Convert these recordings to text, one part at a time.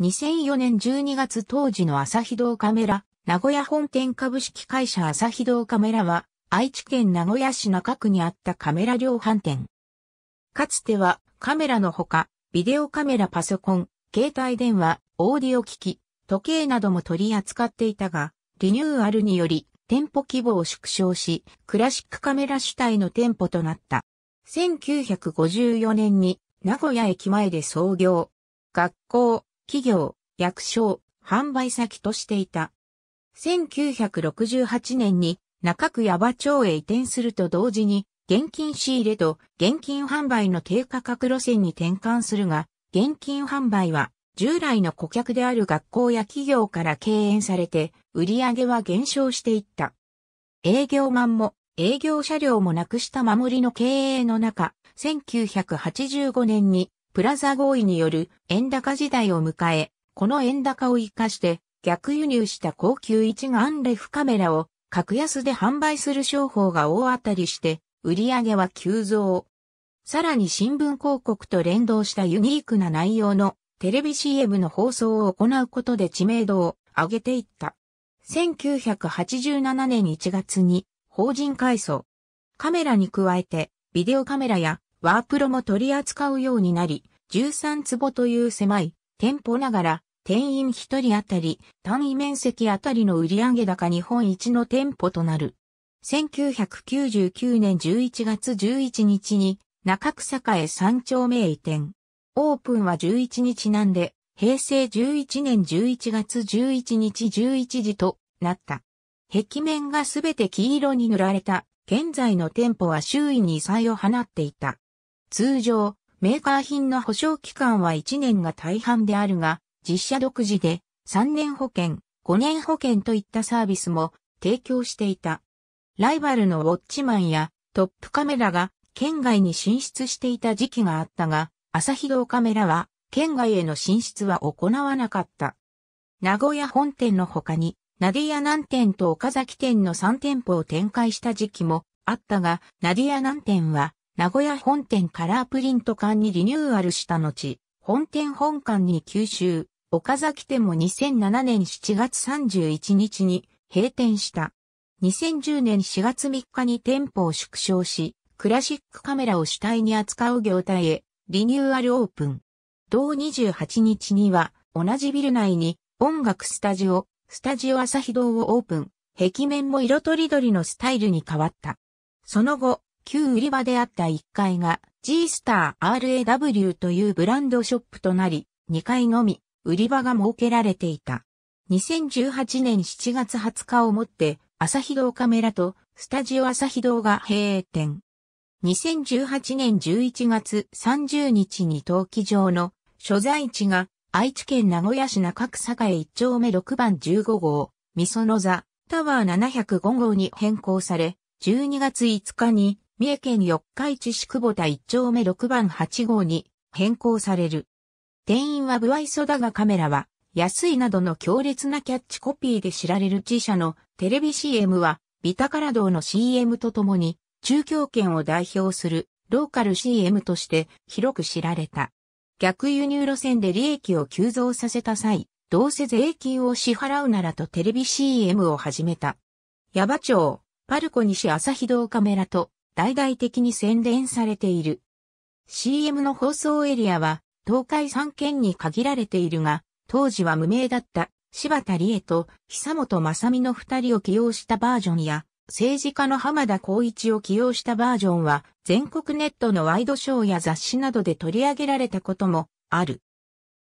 2004年12月当時の朝日堂カメラ、名古屋本店株式会社朝日堂カメラは、愛知県名古屋市中区にあったカメラ量販店。かつては、カメラのほか、ビデオカメラパソコン、携帯電話、オーディオ機器、時計なども取り扱っていたが、リニューアルにより、店舗規模を縮小し、クラシックカメラ主体の店舗となった。1954年に名古屋駅前で創業。学校、企業、役所、販売先としていた。1968年に中区矢場町へ移転すると同時に、現金仕入れと現金販売の低価格路線に転換するが、現金販売は従来の顧客である学校や企業から敬遠されて、売り上げは減少していった。営業マンも営業車両もなくした守りの経営の中、1985年にプラザ合意による円高時代を迎え、この円高を活かして逆輸入した高級一眼レフカメラを格安で販売する商法が大当たりして、売り上げは急増。さらに新聞広告と連動したユニークな内容のテレビ CM の放送を行うことで知名度を上げていった。1987年1月に法人改装。カメラに加えてビデオカメラやワープロも取り扱うようになり、13坪という狭い店舗ながら、店員1人当たり、単位面積あたりの売上高日本一の店舗となる。1999年11月11日に中草加へ三丁目移転。オープンは11日なんで、平成11年11月11日11時となった。壁面がすべて黄色に塗られた、現在の店舗は周囲に異彩を放っていた。通常、メーカー品の保証期間は1年が大半であるが、実社独自で3年保険、5年保険といったサービスも提供していた。ライバルのウォッチマンやトップカメラが県外に進出していた時期があったが、朝日堂カメラは県外への進出は行わなかった。名古屋本店の他に、ナディア南店と岡崎店の3店舗を展開した時期もあったが、ナディア南店は名古屋本店カラープリント館にリニューアルした後、本店本館に吸収、岡崎店も2007年7月31日に閉店した。2010年4月3日に店舗を縮小し、クラシックカメラを主体に扱う業態へリニューアルオープン。同28日には同じビル内に音楽スタジオ、スタジオ朝日堂をオープン。壁面も色とりどりのスタイルに変わった。その後、旧売り場であった1階が G スター RAW というブランドショップとなり、2階のみ売り場が設けられていた。2018年7月20日をもって、朝日堂カメラとスタジオ朝日堂が閉店。2018年11月30日に陶器場の所在地が愛知県名古屋市中区栄1丁目6番15号、みその座、タワー705号に変更され、12月5日に三重県四日市市久保田一丁目6番8号に変更される。店員は不愛想だがカメラは安いなどの強烈なキャッチコピーで知られる自社のテレビ CM はビタカラ道の CM とともに中京圏を代表するローカル CM として広く知られた。逆輸入路線で利益を急増させた際、どうせ税金を支払うならとテレビ CM を始めた。矢場町、パルコ西朝日道カメラと大々的に宣伝されている。CM の放送エリアは東海3県に限られているが、当時は無名だった柴田理恵と久本雅美の二人を起用したバージョンや、政治家の浜田光一を起用したバージョンは全国ネットのワイドショーや雑誌などで取り上げられたこともある。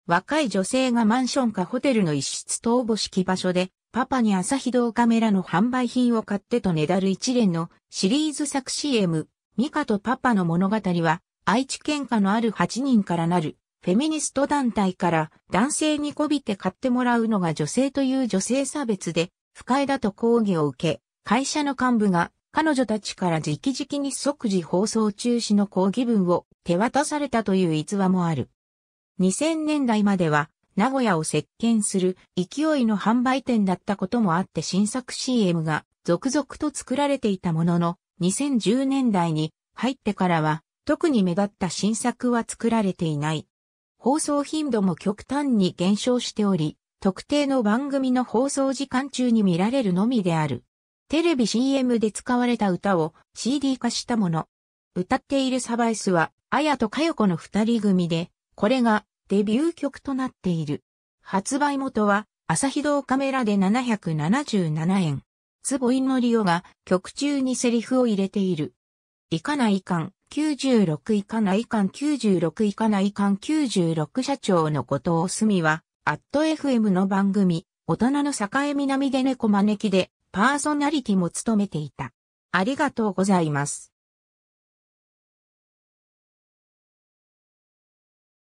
若い女性がマンションかホテルの一室と亡式場所でパパに朝日堂カメラの販売品を買ってとねだる一連のシリーズ作 CM、ミカとパパの物語は、愛知県下のある8人からなる、フェミニスト団体から男性にこびて買ってもらうのが女性という女性差別で、不快だと抗議を受け、会社の幹部が彼女たちから直々に即時放送中止の抗議文を手渡されたという逸話もある。2000年代までは名古屋を席巻する勢いの販売店だったこともあって新作 CM が続々と作られていたものの、2010年代に入ってからは特に目立った新作は作られていない。放送頻度も極端に減少しており、特定の番組の放送時間中に見られるのみである。テレビ CM で使われた歌を CD 化したもの。歌っているサバイスは、あやとかよこの二人組で、これがデビュー曲となっている。発売元は、朝日堂カメラで777円。坪井のりおが曲中にセリフを入れている。いかないかん、96いかないかん、96いかないかん、96社長のことをすみは、アット FM の番組、大人の境南で猫招きで、パーソナリティも務めていた。ありがとうございます。